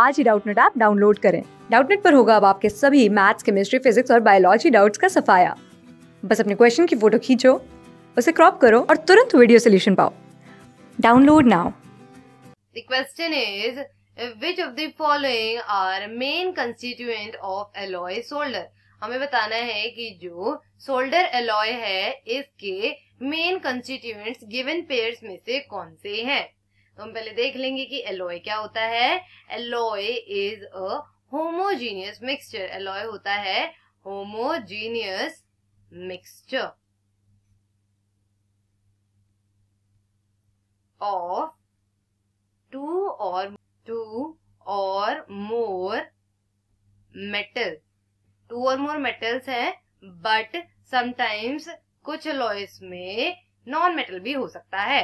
आज ही Doubtnut app download करें डाउटनेट पर होगा अब आपके सभी मैथ्स केमिस्ट्री फिजिक्स और बायोलॉजी डाउट्स का सफाया बस अपने क्वेश्चन की फोटो खींचो उसे क्रॉप करो और तुरंत वीडियो सोल्यूशन पाओ download now question is which of of the following are main constituent of alloy हमें बताना है कि जो सोल्डर एलॉय है इसके मेन कंस्टिट्यूएंट्स गिवन पेयर्स में से कौन से हैं तो हम पहले देख लेंगे कि एलोय क्या होता है alloy is a homogeneous mixture alloy होता है होमोजीनियस मिक्सचर ऑफ टू और टू और मोर मेटल टू और मोर मेटल्स हैं बट समटाइम्स कुछ अलॉयस में नॉन मेटल भी हो सकता है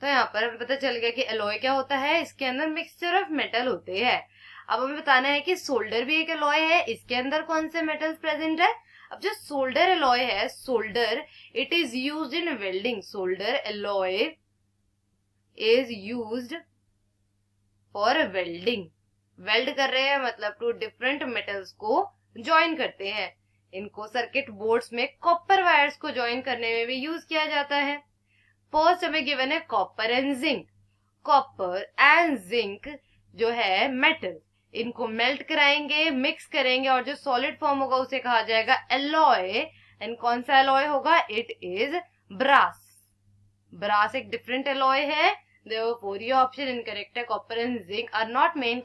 तो यहाँ पर पता चल गया कि एलोय क्या होता है इसके अंदर मिक्सचर ऑफ मेटल होते हैं अब हमें बताना है कि सोल्डर भी एक एलॉय है इसके अंदर कौन से मेटल्स प्रेजेंट है अब जो सोल्डर एलॉय है solder it is use in welding solder alloy is use for welding weld कर रहे हैं मतलब टू डिफरेंट मेटल्स को ज्वाइन करते हैं इनको सर्किट बोर्ड्स में कॉपर वायर्स को ज्वाइन करने में भी यूज किया जाता है फर्स्ट हमें गिवन है copper and zinc copper and zinc जो है मेटल इनको मेल्ट कराएंगे मिक्स करेंगे और जो सॉलिड फॉर्म होगा उसे कहा जाएगा एलॉय एंड कौन सा एलॉय होगा इट इज ब्रास ब्रास एक डिफरेंट एलॉय है देर ये ऑप्शन इन करेक्ट है copper and zinc are not main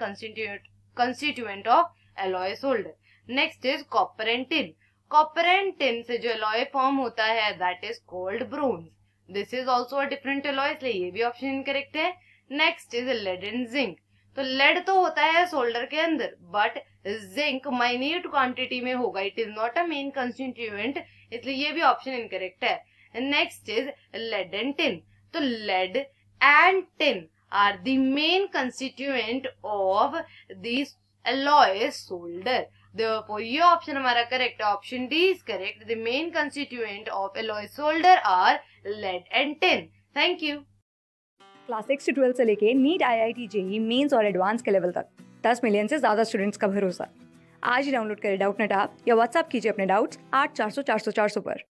constituent of alloy solder next is copper and tin copper and tin से जो alloy form होता है that is called bronze this is also a different alloy इसलिए ये भी option incorrect है next is lead and zinc तो lead तो होता है सोल्डर के अंदर बट जिंक माइन्यूट क्वांटिटी में होगा it is not a main constituent इसलिए ये भी ऑप्शन इनकरेक्ट है next is lead and tin तो lead and tin are the main constituent of this alloy solder Therefore, ये option hamara correct Option D is correct. The main constituent of alloy solder are lead and tin. Thank you. Class six से twelfth से लेके NEET I I T JEE mains और advance level लेवल तक दस million से ज़्यादा students का भरोसा आज ही डाउनलोड करें डाउट नेट आप या व्हाट्सअप कीजिए अपने डाउट्स आठ चार सौ चार सौ चार सौ पर